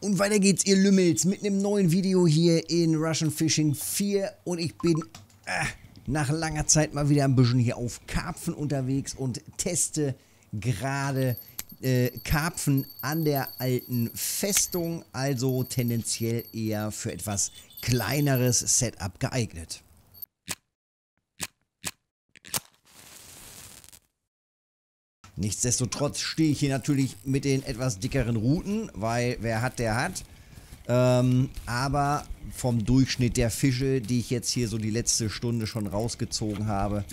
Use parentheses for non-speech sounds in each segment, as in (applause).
Und weiter geht's, ihr Lümmels, mit einem neuen Video hier in Russian Fishing 4. Und ich bin äh, nach langer Zeit mal wieder ein bisschen hier auf Karpfen unterwegs und teste gerade äh, Karpfen an der alten Festung. Also tendenziell eher für etwas kleineres Setup geeignet. Nichtsdestotrotz stehe ich hier natürlich mit den etwas dickeren Routen, weil wer hat, der hat. Ähm, aber vom Durchschnitt der Fische, die ich jetzt hier so die letzte Stunde schon rausgezogen habe,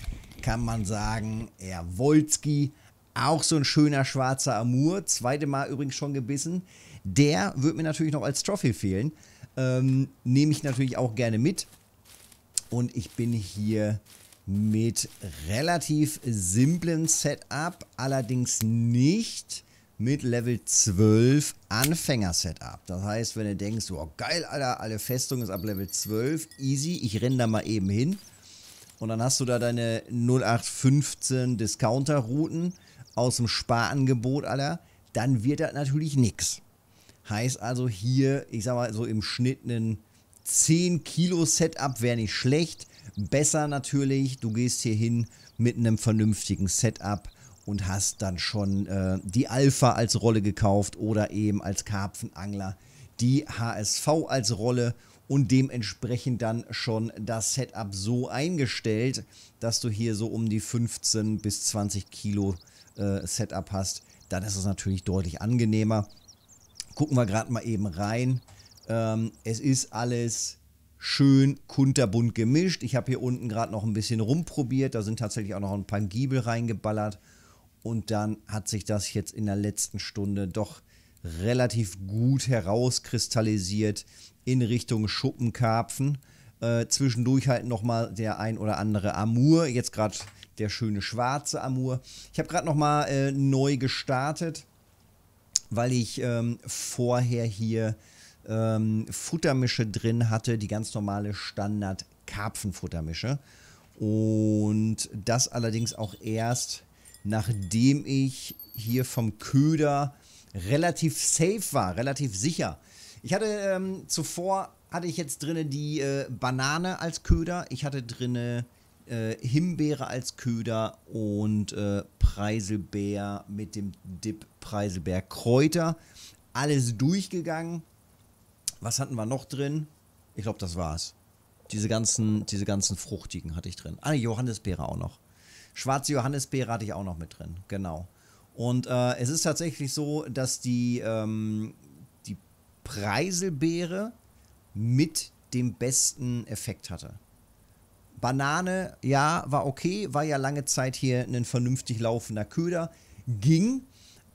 kann man sagen, ja, Wolski, auch so ein schöner schwarzer Amur, zweite Mal übrigens schon gebissen. Der wird mir natürlich noch als Trophy fehlen. Ähm, Nehme ich natürlich auch gerne mit. Und ich bin hier mit relativ simplen Setup, allerdings nicht mit Level 12 Anfänger-Setup. Das heißt, wenn du denkst, oh geil, Alter, alle Festung ist ab Level 12, easy, ich renne da mal eben hin. Und dann hast du da deine 0815 Discounter-Routen aus dem Sparangebot, Alter, dann wird das natürlich nix. Heißt also hier, ich sag mal so im Schnitt ein 10 Kilo Setup wäre nicht schlecht, Besser natürlich, du gehst hier hin mit einem vernünftigen Setup und hast dann schon äh, die Alpha als Rolle gekauft oder eben als Karpfenangler die HSV als Rolle und dementsprechend dann schon das Setup so eingestellt, dass du hier so um die 15 bis 20 Kilo äh, Setup hast. Dann ist es natürlich deutlich angenehmer. Gucken wir gerade mal eben rein. Ähm, es ist alles schön kunterbunt gemischt. Ich habe hier unten gerade noch ein bisschen rumprobiert. Da sind tatsächlich auch noch ein paar Giebel reingeballert. Und dann hat sich das jetzt in der letzten Stunde doch relativ gut herauskristallisiert in Richtung Schuppenkarpfen. Äh, zwischendurch halt nochmal der ein oder andere Amur. Jetzt gerade der schöne schwarze Amur. Ich habe gerade nochmal äh, neu gestartet, weil ich ähm, vorher hier ähm, Futtermische drin hatte, die ganz normale Standard-Karpfenfuttermische. Und das allerdings auch erst, nachdem ich hier vom Köder relativ safe war, relativ sicher. Ich hatte ähm, zuvor, hatte ich jetzt drinne die äh, Banane als Köder, ich hatte drinne äh, Himbeere als Köder und äh, Preiselbeer mit dem Dip Preiselbeer Kräuter. Alles durchgegangen, was hatten wir noch drin? Ich glaube, das war's. Diese ganzen, diese ganzen fruchtigen hatte ich drin. Ah, Johannisbeere auch noch. Schwarze Johannisbeere hatte ich auch noch mit drin, genau. Und äh, es ist tatsächlich so, dass die, ähm, die Preiselbeere mit dem besten Effekt hatte. Banane, ja, war okay, war ja lange Zeit hier ein vernünftig laufender Köder, ging,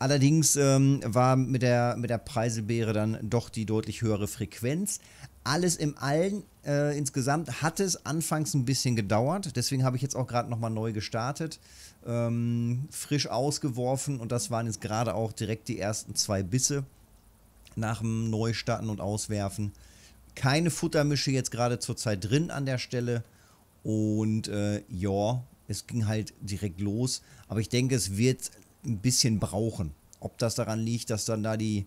Allerdings ähm, war mit der, mit der Preiselbeere dann doch die deutlich höhere Frequenz. Alles im Allen, äh, insgesamt hat es anfangs ein bisschen gedauert. Deswegen habe ich jetzt auch gerade nochmal neu gestartet, ähm, frisch ausgeworfen und das waren jetzt gerade auch direkt die ersten zwei Bisse nach dem Neustarten und Auswerfen. Keine Futtermische jetzt gerade zurzeit drin an der Stelle. Und äh, ja, es ging halt direkt los. Aber ich denke, es wird ein bisschen brauchen. Ob das daran liegt, dass dann da die,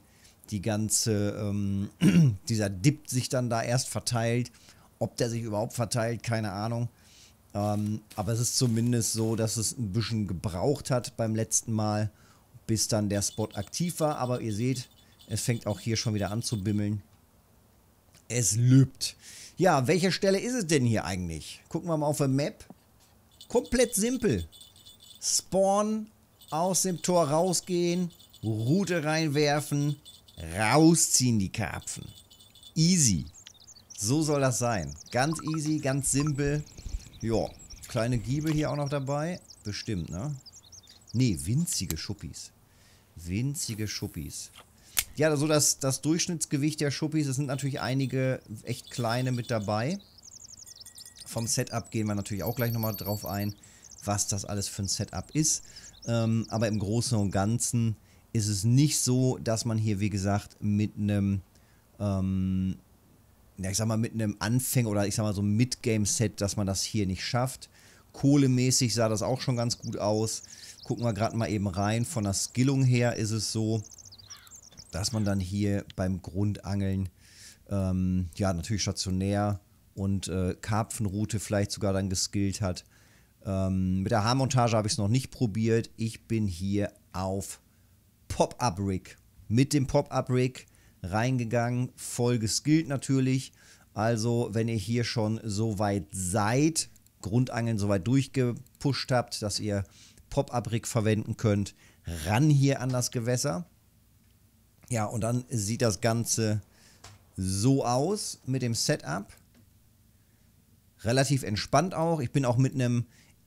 die ganze, ähm, (clears throat) dieser Dip sich dann da erst verteilt, ob der sich überhaupt verteilt, keine Ahnung. Ähm, aber es ist zumindest so, dass es ein bisschen gebraucht hat beim letzten Mal, bis dann der Spot aktiv war. Aber ihr seht, es fängt auch hier schon wieder an zu bimmeln. Es lübt. Ja, welche Stelle ist es denn hier eigentlich? Gucken wir mal auf der Map. Komplett simpel. Spawn aus dem Tor rausgehen, Rute reinwerfen, rausziehen die Karpfen. Easy. So soll das sein. Ganz easy, ganz simpel. Ja, kleine Giebel hier auch noch dabei. Bestimmt, ne? Ne, winzige Schuppis. Winzige Schuppis. Ja, also das, das Durchschnittsgewicht der Schuppis, es sind natürlich einige echt kleine mit dabei. Vom Setup gehen wir natürlich auch gleich nochmal drauf ein, was das alles für ein Setup ist. Ähm, aber im Großen und Ganzen ist es nicht so, dass man hier, wie gesagt, mit einem, ähm, ja, ich sag mal, mit einem Anfänger oder ich sag mal so einem game set dass man das hier nicht schafft. Kohlemäßig sah das auch schon ganz gut aus. Gucken wir gerade mal eben rein. Von der Skillung her ist es so, dass man dann hier beim Grundangeln, ähm, ja, natürlich stationär und äh, Karpfenroute vielleicht sogar dann geskillt hat. Ähm, mit der Haarmontage habe ich es noch nicht probiert. Ich bin hier auf Pop-Up-Rig. Mit dem Pop-Up-Rig reingegangen, voll geskillt natürlich. Also, wenn ihr hier schon so weit seid, Grundangeln so weit durchgepusht habt, dass ihr Pop-Up-Rig verwenden könnt, ran hier an das Gewässer. Ja, und dann sieht das Ganze so aus mit dem Setup. Relativ entspannt auch. Ich bin auch mit einem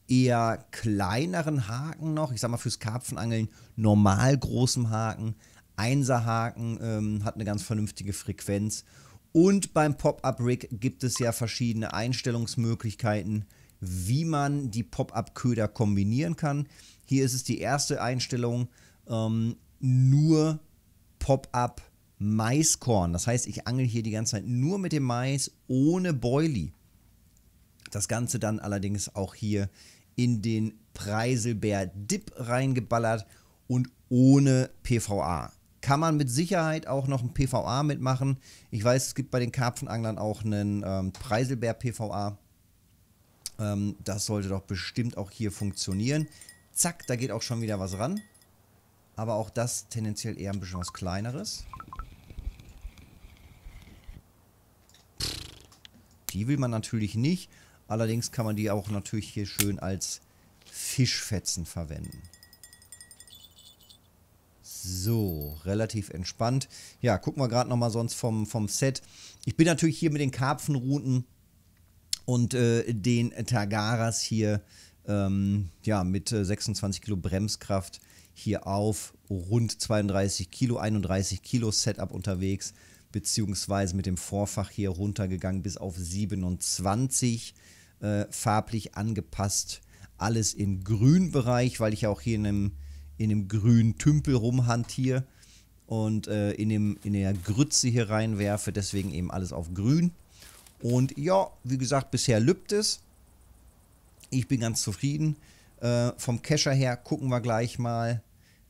eher kleineren Haken noch. Ich sag mal fürs Karpfenangeln normal großem Haken. Einserhaken ähm, hat eine ganz vernünftige Frequenz. Und beim Pop-Up-Rig gibt es ja verschiedene Einstellungsmöglichkeiten, wie man die Pop-Up-Köder kombinieren kann. Hier ist es die erste Einstellung, ähm, nur Pop-Up Maiskorn. Das heißt, ich angel hier die ganze Zeit nur mit dem Mais ohne Boilie. Das Ganze dann allerdings auch hier in den Preiselbär Dip reingeballert und ohne PVA. Kann man mit Sicherheit auch noch ein PVA mitmachen. Ich weiß, es gibt bei den Karpfenanglern auch einen ähm, Preiselbär PVA. Ähm, das sollte doch bestimmt auch hier funktionieren. Zack, da geht auch schon wieder was ran. Aber auch das tendenziell eher ein bisschen was Kleineres. Die will man natürlich nicht. Allerdings kann man die auch natürlich hier schön als Fischfetzen verwenden. So, relativ entspannt. Ja, gucken wir gerade nochmal sonst vom, vom Set. Ich bin natürlich hier mit den Karpfenruten und äh, den Tagaras hier ähm, ja, mit 26 äh, Kilo Bremskraft hier auf rund 32 Kilo, 31 Kilo Setup unterwegs, beziehungsweise mit dem Vorfach hier runtergegangen bis auf 27 äh, farblich angepasst. Alles im Grünbereich, weil ich ja auch hier in einem, in einem grünen Tümpel rumhantiere und äh, in, dem, in der Grütze hier reinwerfe. Deswegen eben alles auf grün. Und ja, wie gesagt, bisher lübt es. Ich bin ganz zufrieden. Äh, vom Kescher her gucken wir gleich mal,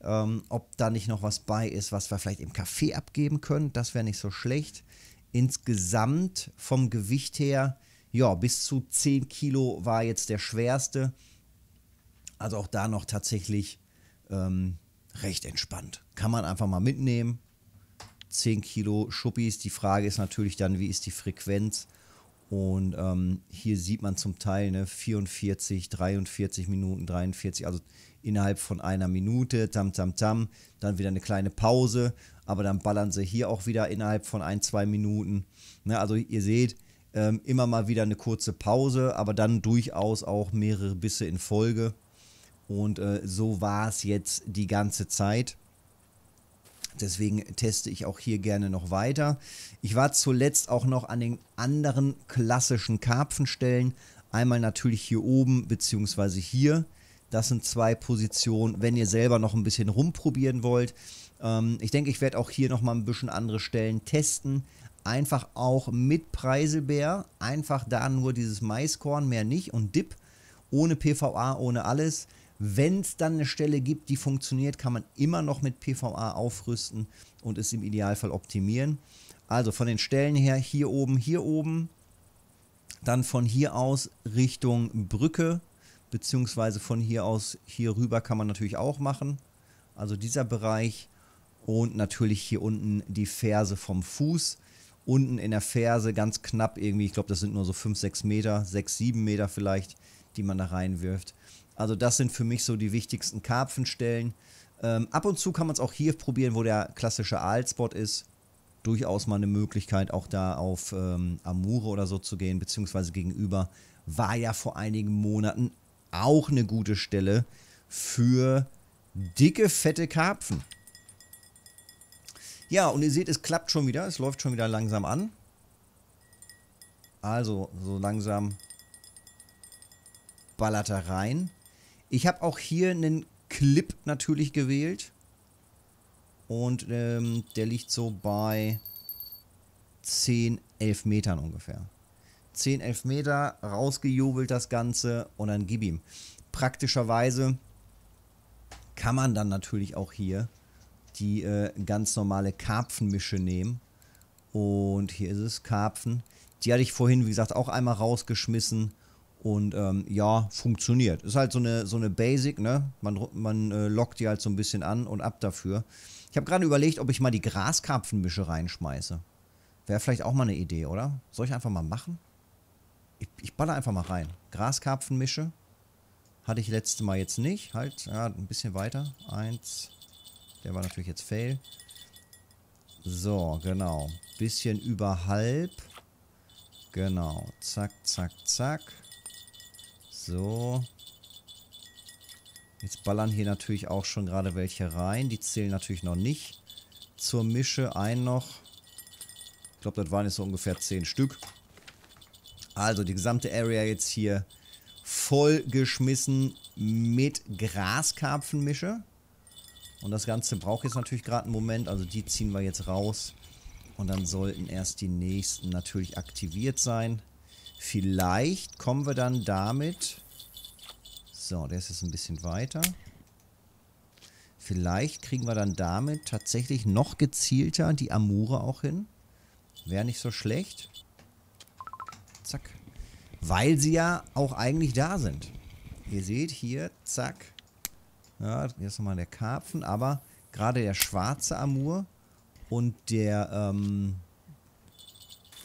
ähm, ob da nicht noch was bei ist, was wir vielleicht im Café abgeben können. Das wäre nicht so schlecht. Insgesamt vom Gewicht her ja, bis zu 10 Kilo war jetzt der schwerste. Also auch da noch tatsächlich ähm, recht entspannt. Kann man einfach mal mitnehmen. 10 Kilo Schuppis. Die Frage ist natürlich dann, wie ist die Frequenz? Und ähm, hier sieht man zum Teil ne, 44, 43 Minuten, 43, also innerhalb von einer Minute, tam, tam, tam, dann wieder eine kleine Pause, aber dann ballern sie hier auch wieder innerhalb von ein, zwei Minuten. Ne, also ihr seht, ähm, immer mal wieder eine kurze Pause, aber dann durchaus auch mehrere Bisse in Folge. Und äh, so war es jetzt die ganze Zeit. Deswegen teste ich auch hier gerne noch weiter. Ich war zuletzt auch noch an den anderen klassischen Karpfenstellen. Einmal natürlich hier oben beziehungsweise hier. Das sind zwei Positionen, wenn ihr selber noch ein bisschen rumprobieren wollt. Ähm, ich denke, ich werde auch hier nochmal ein bisschen andere Stellen testen einfach auch mit Preiselbeer, einfach da nur dieses Maiskorn, mehr nicht und Dip, ohne PVA, ohne alles. Wenn es dann eine Stelle gibt, die funktioniert, kann man immer noch mit PVA aufrüsten und es im Idealfall optimieren. Also von den Stellen her hier oben, hier oben, dann von hier aus Richtung Brücke, beziehungsweise von hier aus hier rüber kann man natürlich auch machen. Also dieser Bereich und natürlich hier unten die Ferse vom Fuß unten in der Ferse ganz knapp irgendwie. Ich glaube, das sind nur so 5, 6 Meter, 6, 7 Meter vielleicht, die man da reinwirft. Also das sind für mich so die wichtigsten Karpfenstellen. Ähm, ab und zu kann man es auch hier probieren, wo der klassische Aalspot ist. Durchaus mal eine Möglichkeit, auch da auf ähm, Amure oder so zu gehen, beziehungsweise gegenüber. War ja vor einigen Monaten auch eine gute Stelle für dicke, fette Karpfen. Ja, und ihr seht, es klappt schon wieder. Es läuft schon wieder langsam an. Also, so langsam ballert er rein. Ich habe auch hier einen Clip natürlich gewählt. Und ähm, der liegt so bei 10, 11 Metern ungefähr. 10, 11 Meter, rausgejubelt das Ganze und dann gib ihm. Praktischerweise kann man dann natürlich auch hier die äh, ganz normale Karpfenmische nehmen. Und hier ist es Karpfen. Die hatte ich vorhin, wie gesagt, auch einmal rausgeschmissen. Und ähm, ja, funktioniert. Ist halt so eine, so eine Basic, ne? Man, man äh, lockt die halt so ein bisschen an und ab dafür. Ich habe gerade überlegt, ob ich mal die Graskarpfenmische reinschmeiße. Wäre vielleicht auch mal eine Idee, oder? Soll ich einfach mal machen? Ich, ich baller einfach mal rein. Graskarpfenmische. Hatte ich letzte Mal jetzt nicht. Halt, ja, ein bisschen weiter. Eins, der war natürlich jetzt fail. So, genau. Bisschen über halb. Genau. Zack, zack, zack. So. Jetzt ballern hier natürlich auch schon gerade welche rein. Die zählen natürlich noch nicht zur Mische. Ein noch. Ich glaube, das waren jetzt so ungefähr 10 Stück. Also die gesamte Area jetzt hier voll geschmissen mit Graskarpfenmische. Und das Ganze braucht jetzt natürlich gerade einen Moment. Also die ziehen wir jetzt raus. Und dann sollten erst die nächsten natürlich aktiviert sein. Vielleicht kommen wir dann damit... So, der ist jetzt ein bisschen weiter. Vielleicht kriegen wir dann damit tatsächlich noch gezielter die Amure auch hin. Wäre nicht so schlecht. Zack. Weil sie ja auch eigentlich da sind. Ihr seht hier, zack. Ja, jetzt nochmal der Karpfen, aber gerade der schwarze Amur und der, ähm,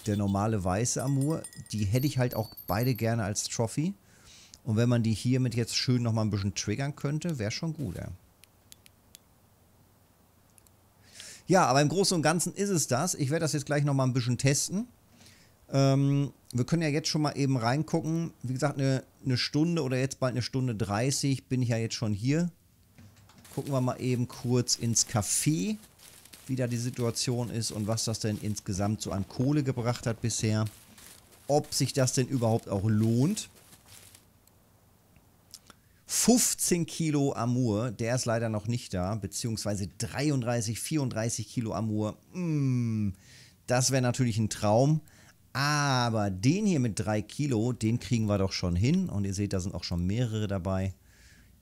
der normale weiße Amur, die hätte ich halt auch beide gerne als Trophy. Und wenn man die hiermit jetzt schön nochmal ein bisschen triggern könnte, wäre schon gut, ja. Ja, aber im Großen und Ganzen ist es das. Ich werde das jetzt gleich nochmal ein bisschen testen. Ähm, wir können ja jetzt schon mal eben reingucken. Wie gesagt, eine, eine Stunde oder jetzt bald eine Stunde 30 bin ich ja jetzt schon hier. Gucken wir mal eben kurz ins Café, wie da die Situation ist und was das denn insgesamt so an Kohle gebracht hat bisher. Ob sich das denn überhaupt auch lohnt. 15 Kilo Amur, der ist leider noch nicht da, beziehungsweise 33, 34 Kilo Amur. Mm, das wäre natürlich ein Traum. Aber den hier mit 3 Kilo, den kriegen wir doch schon hin. Und ihr seht, da sind auch schon mehrere dabei.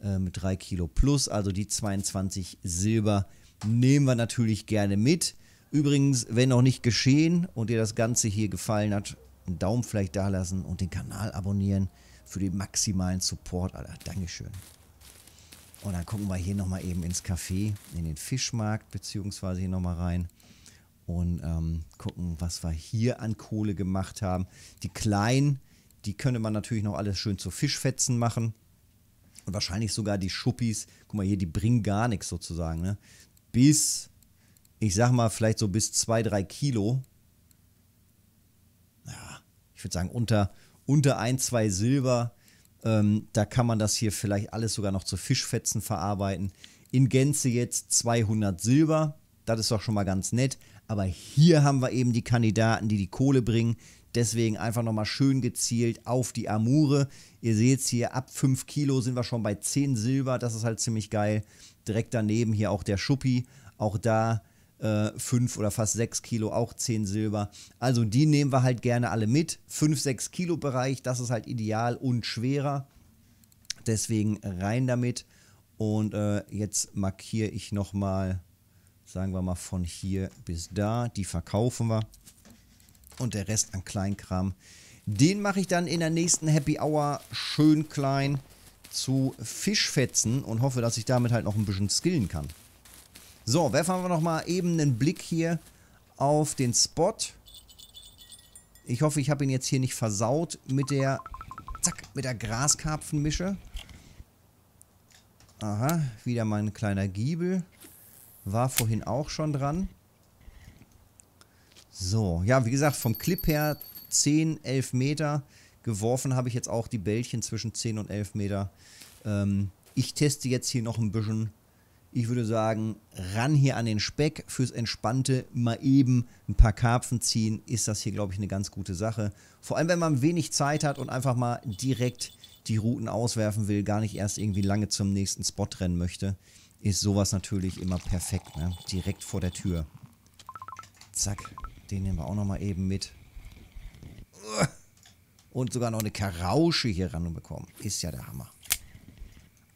Äh, mit 3 Kilo plus. Also die 22 Silber nehmen wir natürlich gerne mit. Übrigens, wenn noch nicht geschehen und dir das Ganze hier gefallen hat, einen Daumen vielleicht dalassen und den Kanal abonnieren für den maximalen Support. Alter, Dankeschön. Und dann gucken wir hier nochmal eben ins Café, in den Fischmarkt, beziehungsweise hier nochmal rein und ähm, gucken, was wir hier an Kohle gemacht haben. Die kleinen, die könnte man natürlich noch alles schön zu Fischfetzen machen und wahrscheinlich sogar die Schuppis, guck mal hier, die bringen gar nichts sozusagen, ne? Bis, ich sag mal, vielleicht so bis 2, 3 Kilo. Ja, ich würde sagen, unter, unter 1, 2 Silber. Ähm, da kann man das hier vielleicht alles sogar noch zu Fischfetzen verarbeiten. In Gänze jetzt 200 Silber. Das ist doch schon mal ganz nett. Aber hier haben wir eben die Kandidaten, die die Kohle bringen, Deswegen einfach nochmal schön gezielt auf die Amure. Ihr seht es hier, ab 5 Kilo sind wir schon bei 10 Silber. Das ist halt ziemlich geil. Direkt daneben hier auch der Schuppi. Auch da 5 äh, oder fast 6 Kilo, auch 10 Silber. Also die nehmen wir halt gerne alle mit. 5, 6 Kilo Bereich, das ist halt ideal und schwerer. Deswegen rein damit. Und äh, jetzt markiere ich nochmal, sagen wir mal von hier bis da. Die verkaufen wir und der Rest an Kleinkram. Den mache ich dann in der nächsten Happy Hour schön klein zu Fischfetzen und hoffe, dass ich damit halt noch ein bisschen skillen kann. So, werfen wir nochmal eben einen Blick hier auf den Spot. Ich hoffe, ich habe ihn jetzt hier nicht versaut mit der, zack, mit der Graskarpfenmische. Aha, wieder mein kleiner Giebel. War vorhin auch schon dran. So, ja, wie gesagt, vom Clip her 10, 11 Meter. Geworfen habe ich jetzt auch die Bällchen zwischen 10 und 11 Meter. Ähm, ich teste jetzt hier noch ein bisschen. Ich würde sagen, ran hier an den Speck fürs Entspannte, mal eben ein paar Karpfen ziehen, ist das hier, glaube ich, eine ganz gute Sache. Vor allem, wenn man wenig Zeit hat und einfach mal direkt die Routen auswerfen will, gar nicht erst irgendwie lange zum nächsten Spot rennen möchte, ist sowas natürlich immer perfekt, ne? direkt vor der Tür. Zack. Den nehmen wir auch nochmal eben mit. Und sogar noch eine Karausche hier ran bekommen. Ist ja der Hammer.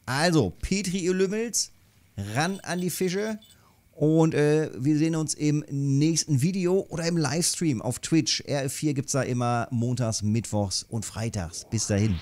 Also, Petri, ihr Lümmels, ran an die Fische. Und äh, wir sehen uns im nächsten Video oder im Livestream auf Twitch. RF4 gibt es da immer montags, mittwochs und freitags. Bis dahin.